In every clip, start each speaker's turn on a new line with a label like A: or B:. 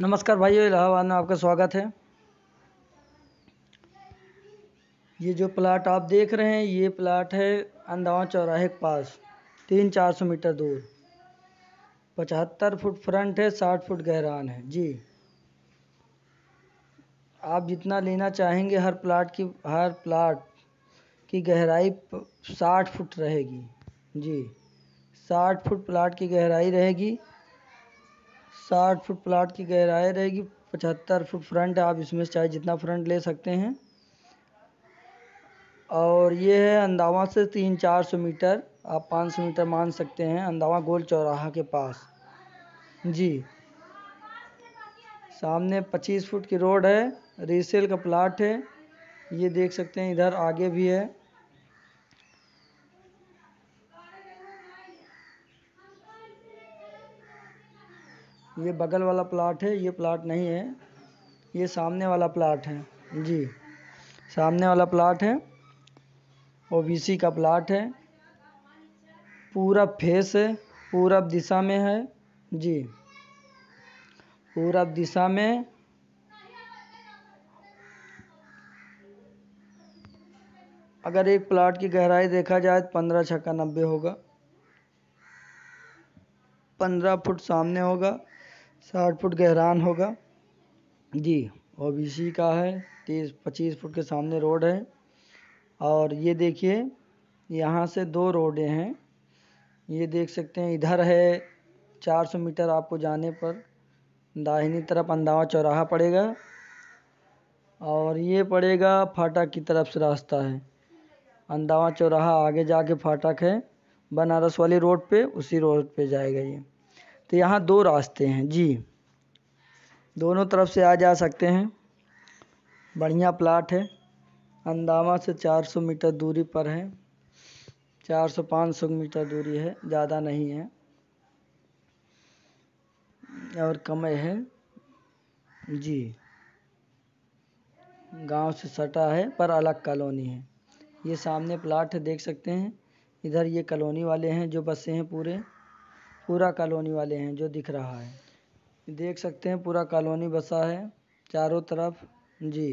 A: नमस्कार भाइयों इलाहाबाद में आपका स्वागत है ये जो प्लाट आप देख रहे हैं ये प्लाट है अंदावा चौराहे के पास तीन चार सौ मीटर दूर पचहत्तर फुट फ्रंट है साठ फुट गहरान है जी आप जितना लेना चाहेंगे हर प्लाट की हर प्लाट की गहराई साठ फुट रहेगी जी साठ फुट प्लाट की गहराई रहेगी साठ फुट प्लाट की गहराई रहेगी पचहत्तर फुट फ्रंट आप इसमें चाहे जितना फ्रंट ले सकते हैं और ये है अंदावा से तीन चार सौ मीटर आप पाँच सौ मीटर मान सकते हैं अंदावा गोल चौराहा के पास जी सामने पच्चीस फुट की रोड है रीसेल का प्लाट है ये देख सकते हैं इधर आगे भी है ये बगल वाला प्लाट है ये प्लाट नहीं है ये सामने वाला प्लाट है जी सामने वाला प्लाट है ओबीसी का प्लाट है पूरब फेस है पूरब दिशा में है जी पूरब दिशा में अगर एक प्लाट की गहराई देखा जाए तो पंद्रह छक्का नब्बे होगा पंद्रह फुट सामने होगा साठ फुट गहरान होगा जी ओ बी सी का है तीस पच्चीस फुट के सामने रोड है और ये देखिए यहाँ से दो रोडें हैं ये देख सकते हैं इधर है 400 मीटर आपको जाने पर दाहिनी तरफ अंदावा चौराहा पड़ेगा और ये पड़ेगा फाटक की तरफ से रास्ता है अंदावा चौराहा आगे जाके फाटक है बनारस वाली रोड पे उसी रोड पे जाएगा ये तो यहाँ दो रास्ते हैं जी दोनों तरफ से आ जा सकते हैं बढ़िया प्लाट है अंदामा से 400 मीटर दूरी पर है 400-500 मीटर दूरी है ज़्यादा नहीं है और कम है जी गांव से सटा है पर अलग कॉलोनी है ये सामने प्लाट है देख सकते हैं इधर ये कॉलोनी वाले हैं जो बसे हैं पूरे पूरा कॉलोनी वाले हैं जो दिख रहा है देख सकते हैं पूरा कॉलोनी बसा है चारों तरफ जी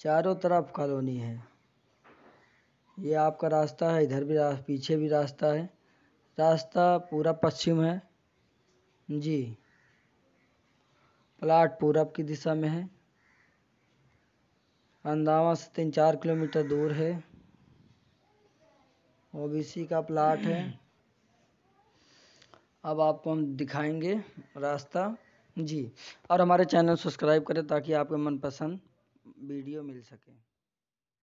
A: चारों तरफ कॉलोनी है ये आपका रास्ता है इधर भी रास्ता पीछे भी रास्ता है रास्ता पूरा पश्चिम है जी प्लाट पूरब की दिशा में है अंदावा से तीन चार किलोमीटर दूर है ओबीसी का प्लाट है अब आपको हम दिखाएंगे रास्ता जी और हमारे चैनल सब्सक्राइब करें ताकि आपको मनपसंद वीडियो मिल सके